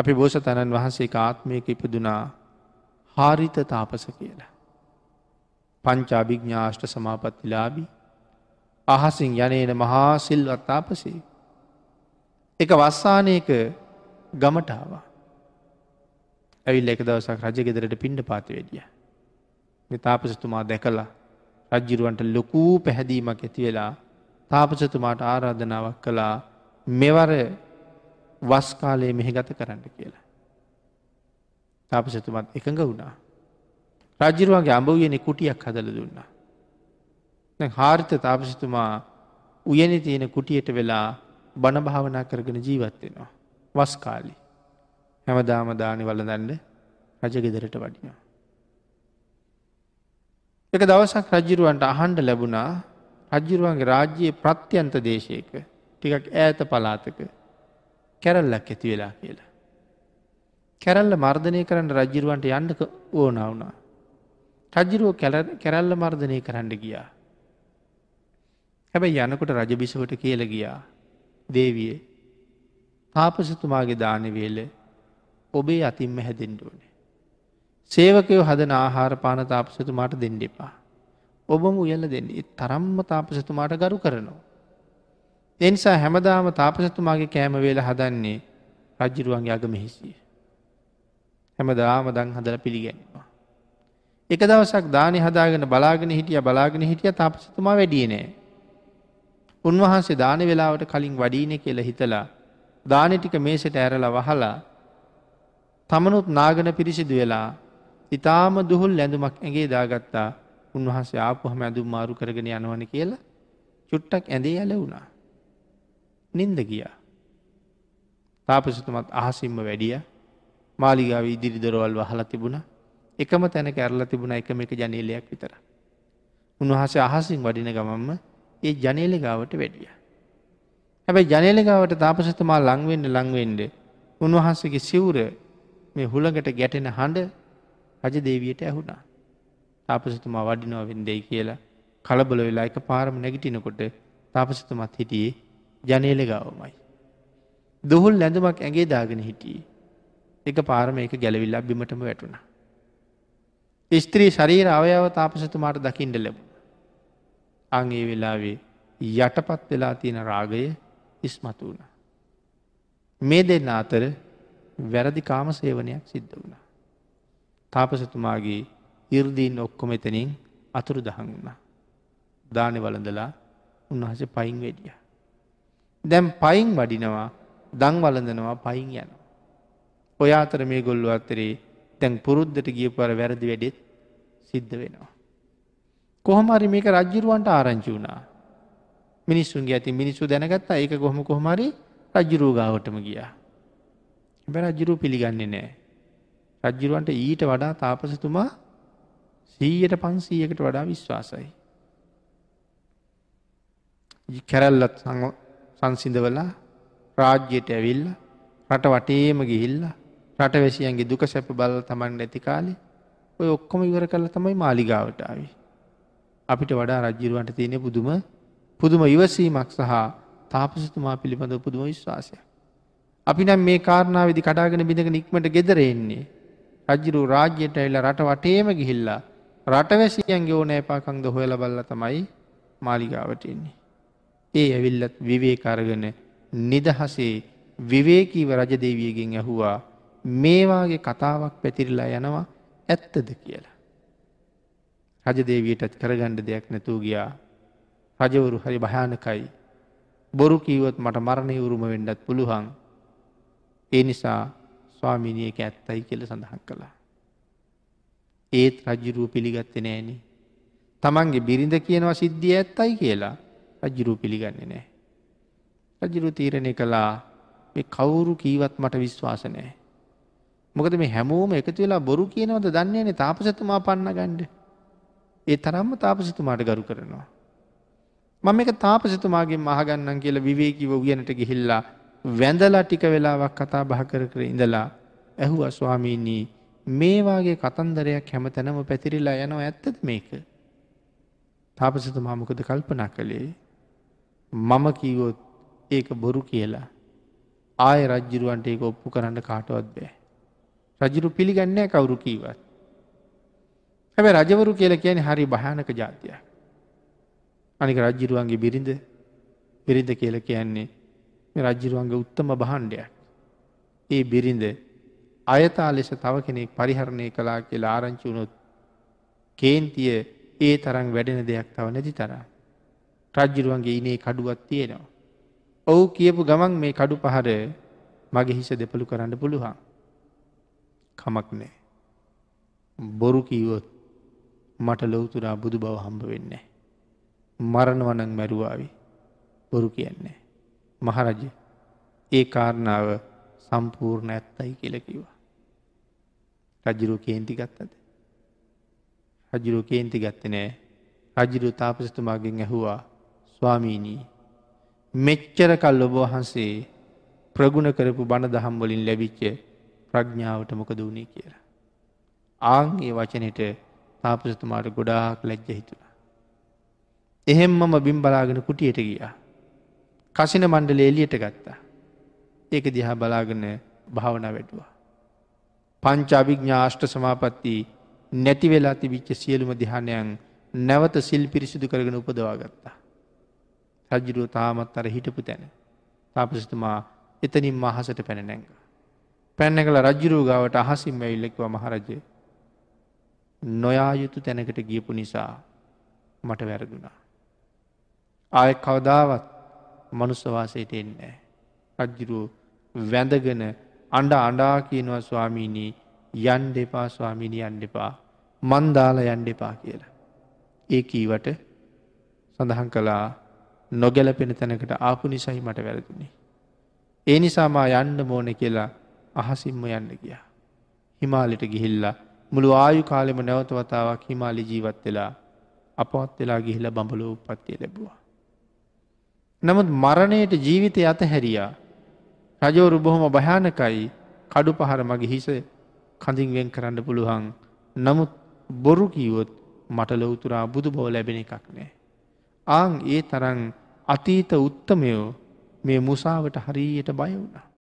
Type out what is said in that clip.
අපි බෝසතණන් වහන්සේ ආත්මයක ඉපදුනා හාරිත තාපස කියලා. පංචාභිග්ඥාෂ්ට සමාපත්තිලාබී අහසින් යනේන මහා සිල්වත්තාපසේ. එක වස්සානයක ගමටාවා. ඇවිල් එක දවසක් රජගෙදරට පිණ්ඩ පාති වැඩිය. මෙ තාපසතුමා දැකලා රජ්ජිරුවන්ට ලොකූ පැහැදීමක් ඇති වෙලා තාපසතුමාට ආරාධනාවක් කලා මෙවර වස් කාලයේ මෙහි ගත කරන්න කියලා. තාපසතුමත් එකඟ වුණා. රජරුවන්ගේ අඹ වයනෙ කුටියක් හදල දුන්නා. දැ හාර්ත තාපසිතුමා උයන තියෙන කුටියට වෙලා බණභාවනා කරගෙන ජීවත්වෙනවා. වස් කාලි. හැමදාම දානි වලදන්න රජගෙදරට වඩිනවා. එක දවසක් රජරුවන්ට අහන්ඩ ලැබුණා රජරුවන්ගේ රාජ්‍යයේ ප්‍රත්‍යන්ත දේශයක ටිකක් ඈත පලාතක කැරල්ලක් ඇති වෙලා කියලා. කැරල්ල මර්ධනය කරන්න රජිරුවන්ට යන්නක ඕන වුණා. රජිරුවෝ කැරල්ල මර්ධනය කරන්න ගියා. හැබැයි යනකොට රජබිසවට කියල ගියා දේවිය තාපසතුමාගේ දානවේල ඔබේ අතින්ම හැදෙන්ඩුවනේ. සේවකයෝ හදන ආහාර පාන තාපසතුමාට දෙන්න එපා. ඔබම උයල දෙන්නේ තරම්ම තාපසතුමාට ගරු කරනවා. එනිසා හැමදාම තාපසතුමාගේ කෑම වේල හදන්නේ රජ්ජිරුවන්ගේ අග මෙහිසිය. හැමදාම දං හදල පිළිගැන්වා. එක දවසක් දානය හදාගෙන බලාගෙන හිටිය බලාගෙන හිටිය තාපසතුමා වැඩියනෑ. උන්වහන්සේ දාන වෙලාවට කලින් වඩීන කියල හිතලා දානෙටික මේසට ඇරල වහලා තමනුත් නාගන පිරිසිදු වෙලා ඉතාම දුහුල් ඇඳුමක් ඇගේ දාගත්තා උන්වහන්සේ ආපුහම ඇඳුම් මාරු කරගෙන යනවන කියලා චුට්ටක් ඇඳේ ඇල වුණා. නින්ද ගියා. තාපසතුමත් අහසිම්ම වැඩිය මාලිගාව ඉදිරිදරවල් වහල තිබුණ එකම තැන කැරල තිබුණ එකම එක ජනීලයක් විතර. උන්වහසේ අහසින් වඩින ගමම්ම ඒ ජනේලගාවට වැඩිය. හැබැයි ජනේලගාවට තාපසතුමා ලංවෙන්න ලංවෙන්ඩ උන්වහන්සගේ සිවුර මේ හුළඟට ගැටෙන හඬ රජ දේවයට ඇහුණා. තාපසතුමා වඩිනෝවෙන් දෙයි කියලා කලබල වෙලා එක පාරම නැගිටිනකොට තාපසතුමත් හිටියේ ජනේල ගවමයි. දුහුල් ඇඳුමක් ඇගේ දාගෙන හිටියේ. එක පාරම එක ගැලවිල් අබිමටම වැටුණ. ස්ත්‍රී ශරීර අවයාව තාපසතුමාට දකිින්ට ලැබ. අගේ වෙලාවේ යටපත් වෙලා තියෙන රාගය ඉස්මතු වුණ. මේ දෙන්න අතර වැරදි කාම සේවනයක් සිද්ධ වුණා. තාපසතුමාගේ ඉර්දීන් ඔක්කොම එතනින් අතුරු දහන් වුණා. දානෙ වලඳලා උන්වහස පයින් වෙඩියා. දැම් පයින් වඩිනවා දංවලඳනවා පයින් යන. ඔය අතර මේ ගොල්ලු අත්තරේ තැන් පුරුද්ධට ගියපර වැරදි වැඩෙත් සිද්ධ වෙනවා. කොහමරි මේක රජ්ජිරුවන්ට ආරංචි වුණා. මිනිස්සුන්ගේ ඇති මිනිස්සු දැනගත්තා ඒක ගොහම කොහමරි රජ්ජිරූ ගාවටම ගියා. බැ රජ්ජිරූ පිළිගන්නේ නෑ. රජ්ජිරුවන්ට ඊට වඩා තාපසතුමා සීයට පන්සීයකට වඩා විශ්වාසයි. කැරැල්ලත් සං සංසිඳවලා රාජ්‍යයට ඇවිල්ල රට වටේම ගිහිල්ල රටවැසියන්ගේ දුක සැප බල තමන්ට ඇති කාලේ ඔය ඔක්කොම ඉවර කරලා තමයි මාලිගාවටාව. අපිට වඩා රජ්ජිරුවන්ට තියෙන පුදුම පුදුම ඉවසීමක් සහ තාපසතුමා පිළිබඳ පුදුම විශ්වාසය. අපි නම් මේ කාරණාවදි කඩාගෙන බිඳක නික්මට ගෙදරෙන්නේ. රජ්ජිරු රාජ්‍යයට ඇල්ල රට වටේම ගිහිල්ලා රටවැසියන්ගේ ඕනෑ පාකංද හොයල බල්ල තමයි මාලිගාවටෙන්නේ. ඒ ඇවිල්ලත් විවේකරගෙන නිදහසේ විවේකීව රජදේවියගෙන් ඇහුවා මේවාගේ කතාවක් පැතිරිලා යනවා ඇත්තද කියලා. රජදේවීටත් කරගණ්ඩ දෙයක් නැතුූ ගියා රජවරු හරි භයානකයි බොරු කීවොත් මට මරණය උරුම වෙන්ඩත් පුළුවන් ඒ නිසා ස්වාමිනියක ඇත්තයි කියල සඳහන් කළා. ඒත් රජරුව පිළිගත්තෙනෑනි තමන්ගේ බිරිඳ කියනවා සිද්ධිය ඇත්තයි කියලා රජිරු පිළිගන්නේ නෑ. රජිරු තීරණය කළා කවුරු කීවත් මට විශ්වාස නෑ. මොකද මේ හැමෝම එකතු වෙලා බොරු කියනවද දන්නේනේ තාපසතුමා පන්න ගණ්ඩ. ඒ තරම්ම තාපසතුමාට ගරු කරනවා. මම එක තාපසතුමාගේ මහගන්නන් කියලා විවේකිව උයනට ගිහිල්ලා වැඳලා ටික වෙලාවක් කතා බහ කර කර ඉඳලා ඇහු අස්වාමීනී මේවාගේ කතන්දරයක් හැම තැනම පැතිරිලා යනවා ඇත්තද මේක. තාපසතුමා මොකද කල්පනා කළේ මම කීවොත් ඒක බොරු කියලා. ආය රජ්ජිරුවන්ට ඒක ඔප්පු කරන්න කාටවත් බෑ. රජරු පිළිගන්නෑ කවුරු කීවත්. හැබැ රජවරු කියල කියන හරි භානක ජාතිය. අනික රජ්ජිරුවන්ගේ බිරිඳ බිරිඳ කියල කියන්නේ රජ්ජිරුවන්ගේ උත්තම බහන්්ඩයක්. ඒ බිරිඳ අයතා ලෙස තව කෙනෙක් පරිහරණය කලා කියලා ආරංචි වුණොත් කේන්තිය ඒ තරම් වැඩෙන දෙයක් තව නැති තරම්. රජ්ජිරුවන්ගේ ඉනේ කඩුවත් තියෙනවා. ඔවු කියපු ගමන් මේ කඩු පහර මගේ හිස දෙපළු කරන්න පුළුවන්. කමක් නෑ. බොරු කීවොත් මට ලොවතුරා බුදු බව හම්බ වෙන්නේ. මරණවනං මැරුවාවි බොරු කියන්නේ. මහරජ ඒ කාරණාව සම්පූර්ණ ඇත්තයි කියලකිවා. රජරුව කේන්ති ගත්තද. රජරුව කේන්ති ගත්තනෑ රජරු තාපසතුමාගෙන් ඇහුවා ස්වාමීනී මෙච්චර කල් ඔබවහන්සේ ප්‍රගුණ කරපු බණ දහම්වලින් ලැබිච්ච ප්‍රඥාවට මොකද වුණේ කියලා. ආං ඒ වචනට තාපසතුමාට ගොඩාක් ලැජ්ජ හිතුවා. එහෙම් මම බිම් බලාගෙන කුටියට ගියා. කසින මණ්ඩල එලියට ගත්තා. ඒක දිහා බලාගෙන භාවන වැටවා. පංචාභිග්ඥාෂ්ට සමාපත්ති නැති වෙලා තිබිච්ච සියලුම දිහානයන් නැවත සිල් පිරිසිදු කරගෙන උපදවා ගත්තා. රජරුව තාමත් අර හිටපු තැන. තාපසිතුමා එතනින් මහසට පැනනැංග. පැන්න කළ රජරුව ගාවට අහසින් ඇල්ලෙක්ව මහරජය. නොයායුතු තැනකට ගියපු නිසා මට වැරදුනා. ආය කවදාවත් මනුස්සවාසයට එන්නේ. රජ්ජුරුව වැඳගෙන අඩ අඩා කියනවා ස්වාමීනී යන් දෙපා ස්වාමිණී අන් දෙපා මන්දාල යන් දෙපා කියලා. ඒ කීවට සඳහන් කලා නොගැලපෙන තැනකට ආපු නිසයි මට වැරදුන්නේ. ඒ නිසාමා යන්න මෝන කියලා අහසිම්ම යන්න ගියා. හිමාලිට ගිහිල්ලා මුළු ආයු කාලෙම නැවත වතාවක් හිමාලි ජීවත් වෙලා අපවත් වෙලා ගිහිල බඹලෝ උපත්තිය ලැබවා. නමුත් මරණයට ජීවිතය අත හැරියා රජෝරු බොහොම භයානකයි කඩු පහර මගේ හිස කඳින් වෙන් කරන්න පුළුවන් නමුත් බොරු කීවොත් මට ලොවතුරා බුදු බෝ ලැබෙන එකක් නෑ. ආං ඒ තරන් අතීත උත්තමයෝ මේ මුසාවට හරියට බය වුණ.